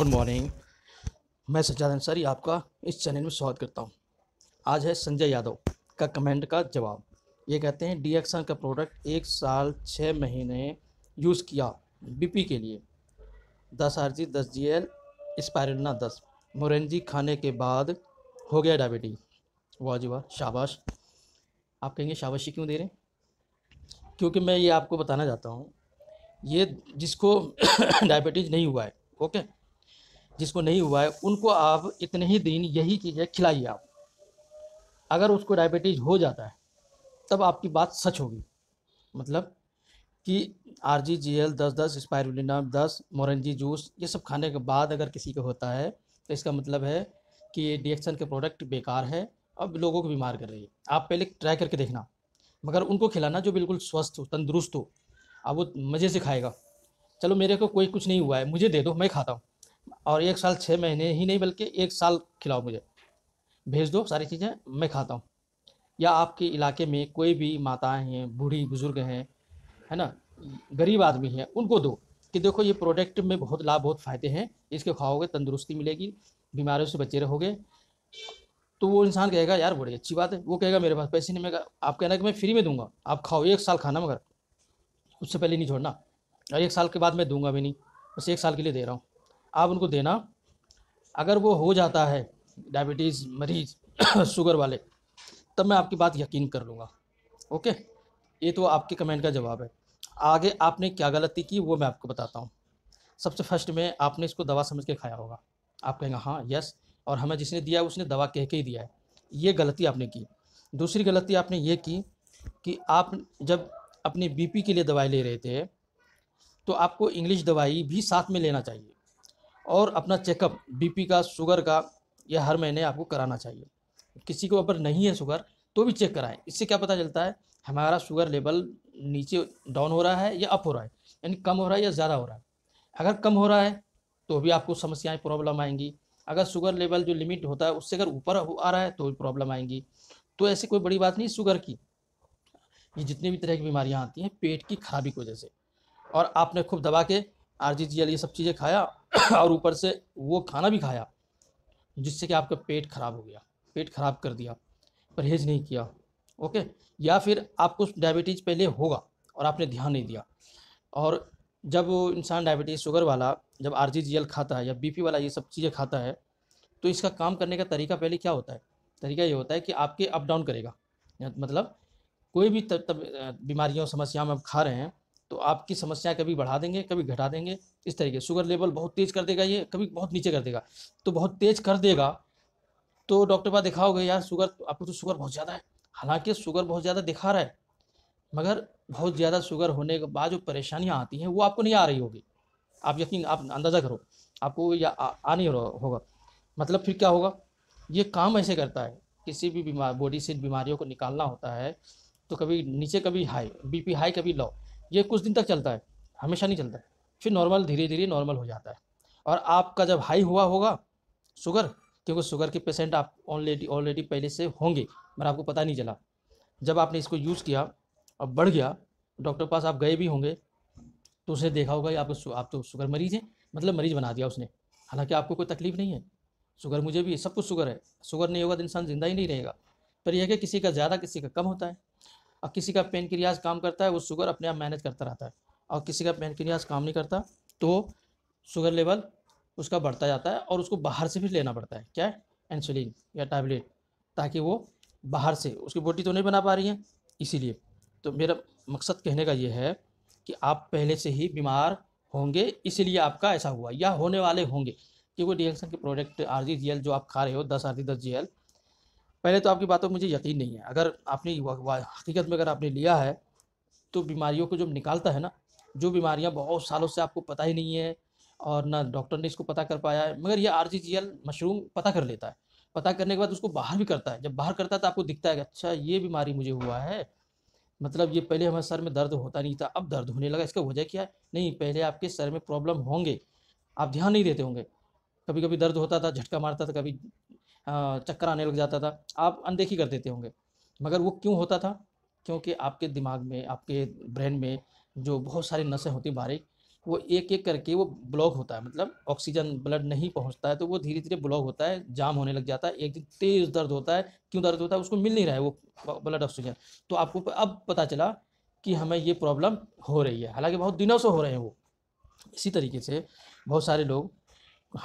Good morning मैं सज्जाद अंसारी आपका इस चैनल में स्वागत करता हूं। आज है संजय यादव का कमेंट का जवाब ये कहते हैं डी एक्सन का प्रोडक्ट एक साल छः महीने यूज़ किया बीपी के लिए दस आर जी दस जी एल स्पायरना दस मोरेंजी खाने के बाद हो गया डायबिटीज वाह जी वाह शाबाश आप कहेंगे शाबाशी क्यों दे रहे हैं क्योंकि मैं ये आपको बताना चाहता हूँ ये जिसको डायबिटीज़ नहीं हुआ है ओके okay? जिसको नहीं हुआ है उनको आप इतने ही दिन यही चीज़ें खिलाइए आप अगर उसको डायबिटीज़ हो जाता है तब आपकी बात सच होगी मतलब कि आर जी जी एल दस दस स्पायरुलिना दस मोरंजी जूस ये सब खाने के बाद अगर किसी को होता है तो इसका मतलब है कि ये डिएक्शन के प्रोडक्ट बेकार है अब लोगों को बीमार कर रही है आप पहले ट्राई करके देखना मगर उनको खिलाना जो बिल्कुल स्वस्थ हो तंदुरुस्त हो अब वो मज़े से खाएगा चलो मेरे को कोई कुछ नहीं हुआ है मुझे दे दो मैं खाता हूँ और एक साल छः महीने ही नहीं बल्कि एक साल खिलाओ मुझे भेज दो सारी चीज़ें मैं खाता हूँ या आपके इलाके में कोई भी माताएं हैं बूढ़ी बुज़ुर्ग हैं है ना गरीब आदमी हैं उनको दो कि देखो ये प्रोडक्ट में बहुत लाभ बहुत फ़ायदे हैं इसके खाओगे तंदुरुस्ती मिलेगी बीमारियों से बचे रहोगे तो वो इंसान कहेगा यार बड़ी अच्छी बात है वो कहेगा मेरे पास पैसे नहीं मैं आप कहना कि मैं फ्री में दूंगा आप खाओ एक साल खाना मगर उससे पहले नहीं छोड़ना और एक साल के बाद मैं दूंगा भी नहीं बस एक साल के लिए दे रहा हूँ आप उनको देना अगर वो हो जाता है डायबिटीज़ मरीज़ शुगर वाले तब मैं आपकी बात यकीन कर लूँगा ओके ये तो आपके कमेंट का जवाब है आगे आपने क्या गलती की वो मैं आपको बताता हूँ सबसे फर्स्ट में आपने इसको दवा समझ के खाया होगा आप कहेंगे हाँ यस और हमें जिसने दिया उसने दवा कह के ही दिया है ये गलती आपने की दूसरी गलती आपने ये की कि आप जब अपने बीपी के लिए दवाई ले रहे थे तो आपको इंग्लिश दवाई भी साथ में लेना चाहिए और अपना चेकअप बीपी का शुगर का यह हर महीने आपको कराना चाहिए किसी को ऊपर नहीं है शुगर तो भी चेक कराएं इससे क्या पता चलता है हमारा शुगर लेवल नीचे डाउन हो रहा है या अप हो रहा है यानी कम हो रहा है या ज़्यादा हो रहा है अगर कम हो रहा है तो भी आपको समस्याएं प्रॉब्लम आएंगी अगर शुगर लेवल जो लिमिट होता है उससे अगर ऊपर आ रहा है तो भी प्रॉब्लम आएंगी तो ऐसी कोई बड़ी बात नहीं शुगर की ये जितनी भी तरह की बीमारियाँ आती हैं पेट की खराबी की वजह से और आपने खूब दबा के आर जी ये सब चीज़ें खाया और ऊपर से वो खाना भी खाया जिससे कि आपका पेट ख़राब हो गया पेट ख़राब कर दिया परहेज़ नहीं किया ओके या फिर आपको डायबिटीज़ पहले होगा और आपने ध्यान नहीं दिया और जब इंसान डायबिटीज़ शुगर वाला जब आर खाता है या बीपी वाला ये सब चीज़ें खाता है तो इसका काम करने का तरीका पहले क्या होता है तरीका ये होता है कि आपके अप डाउन करेगा मतलब कोई भी तब तब बीमारियों समस्याओं में आप खा रहे हैं तो आपकी समस्या कभी बढ़ा देंगे कभी घटा देंगे इस तरीके शुगर लेवल बहुत तेज़ कर देगा ये कभी बहुत नीचे कर देगा तो बहुत तेज़ कर देगा तो डॉक्टर पास दिखाओगे यार शुगर आपको तो शुगर बहुत ज़्यादा है हालांकि शुगर बहुत ज़्यादा दिखा रहा है मगर बहुत ज़्यादा शुगर होने के बाद जो परेशानियाँ आती हैं वो आपको नहीं आ रही होगी आप यकीन आप अंदाज़ा करो आपको या आ, आ नहीं होगा मतलब फिर क्या होगा ये काम ऐसे करता है किसी भी बीमार बॉडी से बीमारियों को निकालना होता है तो कभी नीचे कभी हाई बीपी हाई कभी लो ये कुछ दिन तक चलता है हमेशा नहीं चलता फिर नॉर्मल धीरे धीरे नॉर्मल हो जाता है और आपका जब हाई हुआ होगा शुगर क्योंकि शुगर के पेशेंट आप ऑलरेडी ऑलरेडी पहले से होंगे मगर आपको पता नहीं चला जब आपने इसको यूज़ किया और बढ़ गया डॉक्टर पास आप गए भी होंगे तो उसने देखा होगा आपको आप तो शुगर मरीज़ हैं मतलब मरीज़ बना दिया उसने हालांकि आपको कोई तकलीफ़ नहीं है शुगर मुझे भी सब कुछ शुगर है शुगर नहीं होगा तो इंसान ज़िंदा ही नहीं रहेगा पर यह है कि किसी का ज़्यादा किसी का कम होता है और किसी का पेन क्रियाज काम करता है वो शुगर अपने आप मैनेज करता रहता है और किसी का पेन क्रियाज काम नहीं करता तो शुगर लेवल उसका बढ़ता जाता है और उसको बाहर से भी लेना पड़ता है क्या है इंसुलिन या टैबलेट ताकि वो बाहर से उसकी बॉडी तो नहीं बना पा रही है इसीलिए तो मेरा मकसद कहने का ये है कि आप पहले से ही बीमार होंगे इसीलिए आपका ऐसा हुआ या होने वाले होंगे क्योंकि डी के product R G G L जो आप खा रहे हो दस आर जी दस जी एल पहले तो आपकी बातों में मुझे यकीन नहीं है अगर आपने हकीकत में अगर आपने लिया है तो बीमारियों को जब निकालता है ना जो बीमारियाँ बहुत सालों से आपको पता ही नहीं है और ना डॉक्टर ने इसको पता कर पाया है मगर ये आर मशरूम पता कर लेता है पता करने के बाद उसको बाहर भी करता है जब बाहर करता है तो आपको दिखता है कि अच्छा ये बीमारी मुझे हुआ है मतलब ये पहले हमारे सर में दर्द होता नहीं था अब दर्द होने लगा इसका वजह क्या है नहीं पहले आपके सर में प्रॉब्लम होंगे आप ध्यान नहीं देते होंगे कभी कभी दर्द होता था झटका मारता था कभी चक्कर आने लग जाता था आप अनदेखी कर देते होंगे मगर वो क्यों होता था क्योंकि आपके दिमाग में आपके ब्रेन में जो बहुत सारी नसें होती बारीक वो एक एक करके वो ब्लॉक होता है मतलब ऑक्सीजन ब्लड नहीं पहुंचता है तो वो धीरे धीरे ब्लॉक होता है जाम होने लग जाता है एक दिन तेज़ दर्द होता है क्यों दर्द होता है उसको मिल नहीं रहा है वो ब्लड ऑक्सीजन तो आपको अब पता चला कि हमें ये प्रॉब्लम हो रही है हालांकि बहुत दिनों से हो रहे हैं वो इसी तरीके से बहुत सारे लोग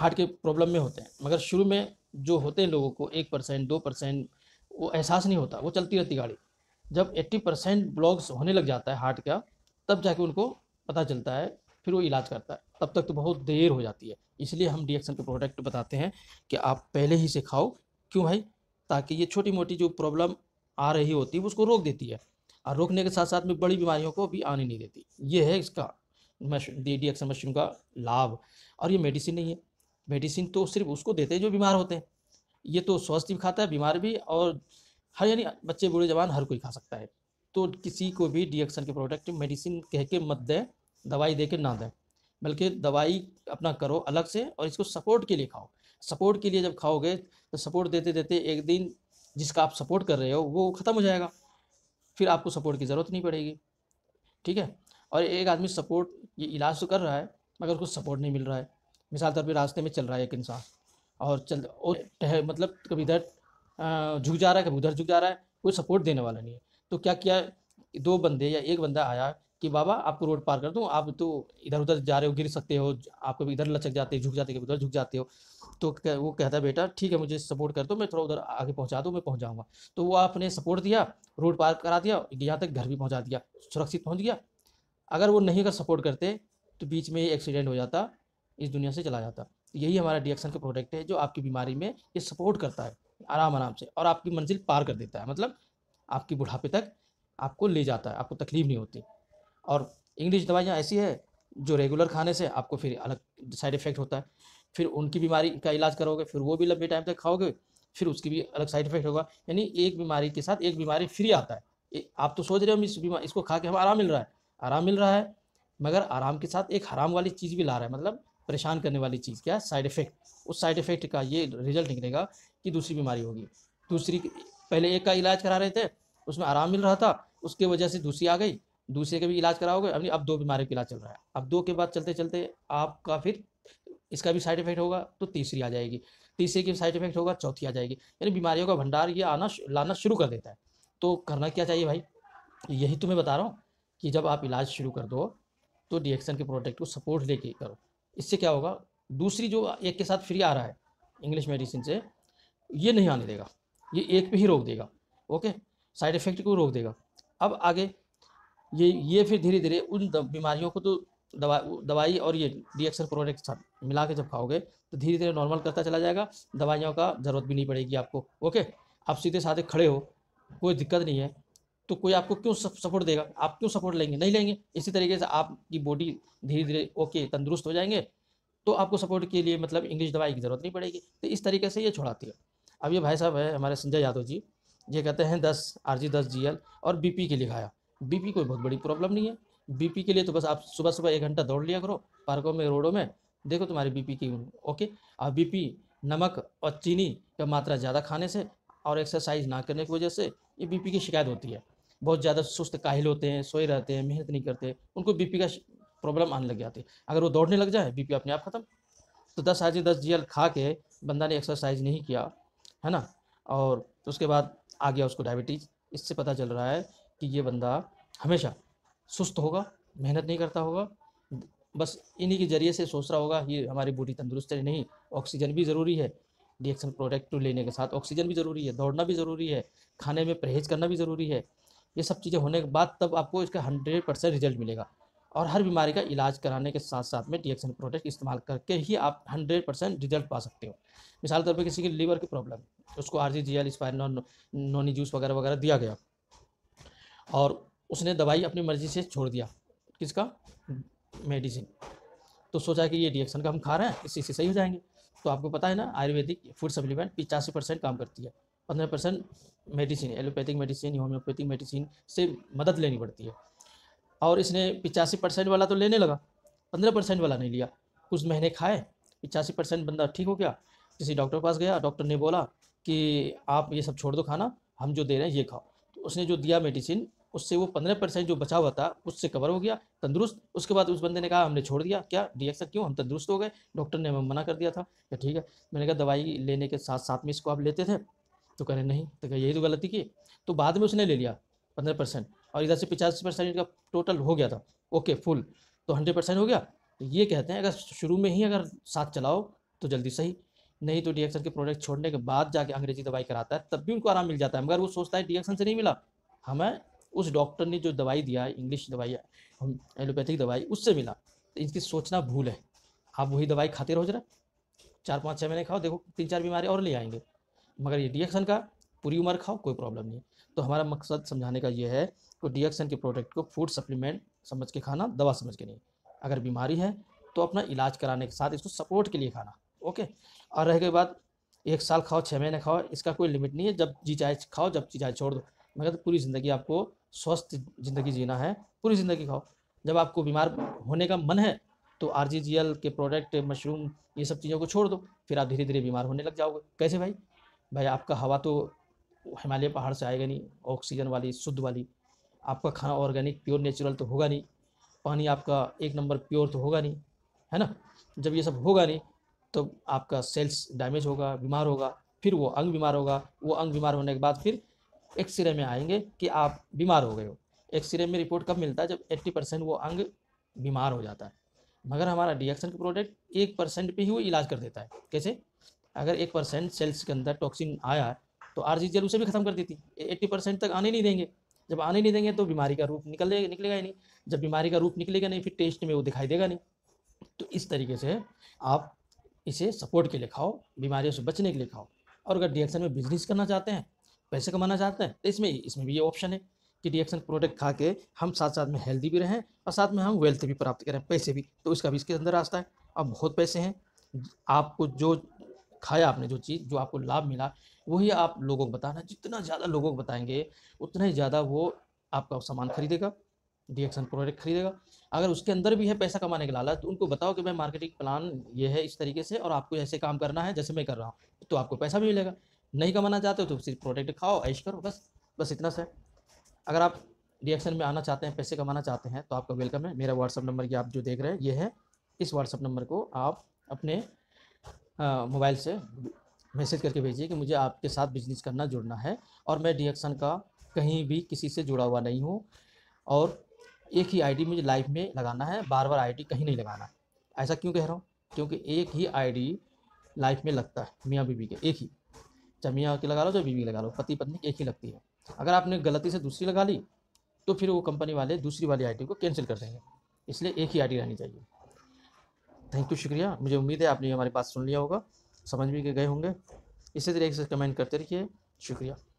हार्ट के प्रॉब्लम में होते हैं मगर शुरू में जो होते हैं लोगों को एक परसेंट दो परसेंट वो एहसास नहीं होता वो चलती रहती गाड़ी जब एट्टी परसेंट ब्लॉक्स होने लग जाता है हार्ट का तब जाके उनको पता चलता है फिर वो इलाज करता है तब तक तो बहुत देर हो जाती है इसलिए हम डीएक्सन के प्रोडक्ट बताते हैं कि आप पहले ही से खाओ क्यों भाई ताकि ये छोटी मोटी जो प्रॉब्लम आ रही होती है उसको रोक देती है और रोकने के साथ साथ में बड़ी बीमारियों को भी आने नहीं देती ये है इसका मश डी एक्सन मशीन का लाभ और ये मेडिसिन नहीं है मेडिसिन तो सिर्फ उसको देते हैं जो बीमार होते हैं ये तो स्वस्थ भी खाता है बीमार भी और हर यानी बच्चे बूढ़े जवान हर कोई खा सकता है तो किसी को भी डिएक्शन के प्रोडक्ट मेडिसिन कह के मत दें दवाई दे के ना दें बल्कि दवाई अपना करो अलग से और इसको सपोर्ट के लिए खाओ सपोर्ट के लिए जब खाओगे तो सपोर्ट देते देते एक दिन जिसका आप सपोर्ट कर रहे हो वो ख़त्म हो जाएगा फिर आपको सपोर्ट की ज़रूरत नहीं पड़ेगी ठीक है और एक आदमी सपोर्ट ये इलाज तो कर रहा है मगर उसको सपोर्ट नहीं मिल रहा है मिसाल तौर पर रास्ते में चल रहा है एक इंसान और चल और टह मतलब कभी इधर झुक जा रहा है कभी उधर झुक जा रहा है कोई सपोर्ट देने वाला नहीं है तो क्या किया दो बंदे या एक बंदा आया कि बाबा आपको रोड पार कर दूँ आप तो इधर उधर जा रहे हो गिर सकते हो आप कभी इधर लचक जाते हो झुक जाते कभी उधर झुक जाते हो तो वो कहता है बेटा ठीक है मुझे सपोर्ट कर दो मैं थोड़ा उधर आगे पहुँचा दो मैं पहुँच जाऊँगा तो वो आपने सपोर्ट दिया रोड पार करा दिया यहाँ तक घर भी पहुँचा दिया सुरक्षित पहुँच गया अगर वो नहीं अगर सपोर्ट करते तो बीच में एक्सीडेंट हो जाता इस दुनिया से चला जाता यही हमारा डिएक्शन का प्रोडक्ट है जो आपकी बीमारी में ये सपोर्ट करता है आराम आराम से और आपकी मंजिल पार कर देता है मतलब आपकी बुढ़ापे तक आपको ले जाता है आपको तकलीफ नहीं होती और इंग्लिश दवाइयाँ ऐसी है जो रेगुलर खाने से आपको फिर अलग साइड इफ़ेक्ट होता है फिर उनकी बीमारी का इलाज करोगे फिर वो भी लंबे टाइम तक खाओगे फिर उसकी भी अलग साइड इफेक्ट होगा यानी एक बीमारी के साथ एक बीमारी फ्री आता है आप तो सोच रहे हो हम इस बीमारी इसको खा के हम आराम मिल रहा है आराम मिल रहा है मगर आराम के साथ एक हराम वाली चीज़ भी ला रहा है मतलब परेशान करने वाली चीज़ क्या साइड इफ़ेक्ट उस साइड इफ़ेक्ट का ये रिजल्ट निकलेगा कि दूसरी बीमारी होगी दूसरी पहले एक का इलाज करा रहे थे उसमें आराम मिल रहा था उसके वजह से दूसरी आ गई दूसरे का भी इलाज कराओगे अभी अब दो बीमारी का इलाज चल रहा है अब दो के बाद चलते चलते आपका फिर इसका भी साइड इफेक्ट होगा तो तीसरी आ जाएगी तीसरे की साइड इफेक्ट होगा चौथी आ जाएगी यानी बीमारियों का भंडार ये आना लाना शुरू कर देता है तो करना क्या चाहिए भाई यही तो मैं बता रहा हूँ कि जब आप इलाज शुरू कर दो तो डिएक्शन के प्रोडक्ट को सपोर्ट लेके करो इससे क्या होगा दूसरी जो एक के साथ फ्री आ रहा है इंग्लिश मेडिसिन से ये नहीं आने देगा ये एक पे ही रोक देगा ओके साइड इफेक्ट को रोक देगा अब आगे ये ये फिर धीरे धीरे उन बीमारियों को तो दवा दवाई और ये एक्सर प्रोडक्ट मिला के जब खाओगे तो धीरे धीरे नॉर्मल करता चला जाएगा दवाइयों का ज़रूरत भी नहीं पड़ेगी आपको ओके आप सीधे साधे खड़े हो कोई दिक्कत नहीं है तो कोई आपको क्यों सपोर्ट देगा आप क्यों सपोर्ट लेंगे नहीं लेंगे इसी तरीके से आपकी बॉडी धीरे धीरे ओके तंदुरुस्त हो जाएंगे तो आपको सपोर्ट के लिए मतलब इंग्लिश दवाई की ज़रूरत नहीं पड़ेगी तो इस तरीके से ये छोड़ाती है अब ये भाई साहब है हमारे संजय यादव जी ये कहते हैं दस आर जी दस जी एल और बी पी के लिए खाया बी पी कोई बहुत बड़ी प्रॉब्लम नहीं है बी पी के लिए तो बस आप सुबह सुबह एक घंटा दौड़ लिया करो पार्कों में रोडों में देखो तुम्हारी बी पी की ओके और बी पी नमक और चीनी का मात्रा ज़्यादा खाने से और एक्सरसाइज ना करने की वजह से ये बी पी की शिकायत होती है बहुत ज़्यादा सुस्त काहिल होते हैं सोए रहते हैं मेहनत नहीं करते उनको बीपी का प्रॉब्लम आने लग जाती है अगर वो दौड़ने लग जाए बीपी अपने आप ख़त्म तो दस आज दस जी खा के बंदा ने एक्सरसाइज नहीं किया है ना और उसके बाद आ गया उसको डायबिटीज़ इससे पता चल रहा है कि ये बंदा हमेशा सुस्त होगा मेहनत नहीं करता होगा बस इन्हीं के ज़रिए से सोच रहा होगा ये हमारी बॉडी तंदुरुस्त है नहीं ऑक्सीजन भी ज़रूरी है डी प्रोडक्ट लेने के साथ ऑक्सीजन भी ज़रूरी है दौड़ना भी ज़रूरी है खाने में परहेज करना भी ज़रूरी है ये सब चीज़ें होने के बाद तब आपको इसका हंड्रेड परसेंट रिजल्ट मिलेगा और हर बीमारी का इलाज कराने के साथ साथ में डीएक्सन प्रोडक्ट इस्तेमाल करके ही आप हंड्रेड परसेंट रिजल्ट पा सकते हो मिसाल तौर पर किसी की लीवर की प्रॉब्लम है उसको R G G L spine noni juice वगैरह वगैरह दिया गया और उसने दवाई अपनी मर्जी से छोड़ दिया किसका मेडिसिन तो सोचा कि ये डीएक्सन का हम खा रहे हैं इसी से सही हो जाएंगे तो आपको पता है ना आयुर्वेदिक फूड सप्लीमेंट पिचासी परसेंट काम करती है पंद्रह percent medicine allopathic medicine homeopathic medicine से मदद लेनी पड़ती है और इसने पिचासी परसेंट वाला तो लेने लगा पंद्रह परसेंट वाला नहीं लिया कुछ महीने खाए पिचासी परसेंट बंदा ठीक हो गया किसी डॉक्टर के पास गया डॉक्टर ने बोला कि आप ये सब छोड़ दो खाना हम जो दे रहे हैं ये खाओ तो उसने जो दिया मेडिसिन उससे वो पंद्रह परसेंट जो बचा हुआ था उससे कवर हो गया तंदुरुस्त उसके बाद उस बंदे ने कहा हमने छोड़ दिया क्या रिएक्शन क्यों हम तंदुरुस्त हो गए डॉक्टर ने हमें मना कर दिया था क्या ठीक है मैंने कहा दवाई लेने के साथ साथ में इसको आप लेते थे तो कह रहे नहीं तो कह यही तो गलती की तो बाद में उसने ले लिया पंद्रह परसेंट और इधर से पचास परसेंट का टोटल हो गया था ओके फुल तो हंड्रेड परसेंट हो गया तो ये कहते हैं अगर शुरू में ही अगर साथ चलाओ तो जल्दी सही नहीं तो डिएक्शन के प्रोडक्ट छोड़ने के बाद जाके अंग्रेजी दवाई कराता है तब भी उनको आराम मिल जाता है मगर वो सोचता है डिएक्शन से नहीं मिला हमें उस डॉक्टर ने जो दवाई दिया है इंग्लिश दवाई एलोपैथिक दवाई उससे मिला तो इनकी सोचना भूल है आप वही दवाई खाते रहो जरा चार पाँच छः महीने खाओ देखो तीन चार बीमारी और ले आएंगे मगर ये डीएक्सन का पूरी उम्र खाओ कोई प्रॉब्लम नहीं तो हमारा मकसद समझाने का ये है कि डीएक्सन के प्रोडक्ट को फूड सप्लीमेंट समझ के खाना दवा समझ के नहीं अगर बीमारी है तो अपना इलाज कराने के साथ इसको सपोर्ट के लिए खाना ओके और रह गई बात एक साल खाओ छः महीने खाओ इसका कोई लिमिट नहीं है जब जी चाहे खाओ जब जी चाहे छोड़ दो मगर तो पूरी ज़िंदगी आपको स्वस्थ ज़िंदगी जीना है पूरी ज़िंदगी खाओ जब आपको बीमार होने का मन है तो आर के प्रोडक्ट मशरूम ये सब चीज़ों को छोड़ दो फिर आप धीरे धीरे बीमार होने लग जाओगे कैसे भाई भाई आपका हवा तो हिमालय पहाड़ से आएगा नहीं ऑक्सीजन वाली शुद्ध वाली आपका खाना ऑर्गेनिक प्योर नेचुरल तो होगा नहीं पानी आपका एक नंबर प्योर तो होगा नहीं है ना जब ये सब होगा नहीं तो आपका सेल्स डैमेज होगा बीमार होगा फिर वो अंग बीमार होगा वो अंग बीमार होने के बाद फिर एक्सरे में आएंगे कि आप बीमार हो गए हो एक्सरे में रिपोर्ट कब मिलता है जब एट्टी परसेंट वो अंग बीमार हो जाता है मगर हमारा डिएक्शन का प्रोडक्ट एक परसेंट पर ही वो इलाज कर देता है कैसे अगर एक परसेंट सेल्स के अंदर टॉक्सिन आया तो आर जी जल उसे भी ख़त्म कर देती एट्टी परसेंट तक आने नहीं देंगे जब आने नहीं देंगे तो बीमारी का रूप निकल निकलेगा ही नहीं जब बीमारी का रूप निकलेगा नहीं फिर टेस्ट में वो दिखाई देगा नहीं तो इस तरीके से आप इसे सपोर्ट के लिए खाओ बीमारियों से बचने के लिए खाओ और अगर डिएक्शन में बिजनेस करना चाहते हैं पैसे कमाना चाहते हैं तो इसमें इसमें भी ये ऑप्शन है कि डिएक्शन प्रोडक्ट खा के हम साथ साथ में हेल्दी भी रहें और साथ में हम वेल्थ भी प्राप्त करें पैसे भी तो इसका भी इसके अंदर रास्ता है अब बहुत पैसे हैं आपको जो खाया आपने जो चीज़ जो आपको लाभ मिला वही आप लोगों को बताना जितना ज़्यादा लोगों को बताएंगे उतना ही ज़्यादा वो आपका सामान खरीदेगा डी प्रोडक्ट खरीदेगा अगर उसके अंदर भी है पैसा कमाने का लालच तो उनको बताओ कि मैं मार्केटिंग प्लान ये है इस तरीके से और आपको ऐसे काम करना है जैसे मैं कर रहा हूँ तो आपको पैसा भी मिलेगा नहीं कमाना चाहते हो तो सिर्फ प्रोडक्ट खाओ ऐश करो बस बस इतना सा अगर आप रिएक्शन में आना चाहते हैं पैसे कमाना चाहते हैं तो आपका वेलकम है मेरा व्हाट्सअप नंबर ये आप जो देख रहे हैं ये है इस व्हाट्सअप नंबर को आप अपने मोबाइल से मैसेज करके भेजिए कि मुझे आपके साथ बिजनेस करना जुड़ना है और मैं डिएक्शन का कहीं भी किसी से जुड़ा हुआ नहीं हूँ और एक ही आईडी मुझे लाइफ में लगाना है बार बार आईडी कहीं नहीं लगाना ऐसा क्यों कह रहा हूँ क्योंकि एक ही आईडी लाइफ में लगता है मियाँ बीबी के एक ही चाहे मियाँ की लगा लो चाहे बीवी लगा लो पति पत्नी की एक ही लगती है अगर आपने गलती से दूसरी लगा ली तो फिर वो कंपनी वाले दूसरी वाली आईडी को कैंसिल कर देंगे इसलिए एक ही आईडी रहनी चाहिए थैंक यू शुक्रिया मुझे उम्मीद है आपने हमारी बात सुन लिया होगा समझ भी गए होंगे इसी तरीके से कमेंट करते रहिए शुक्रिया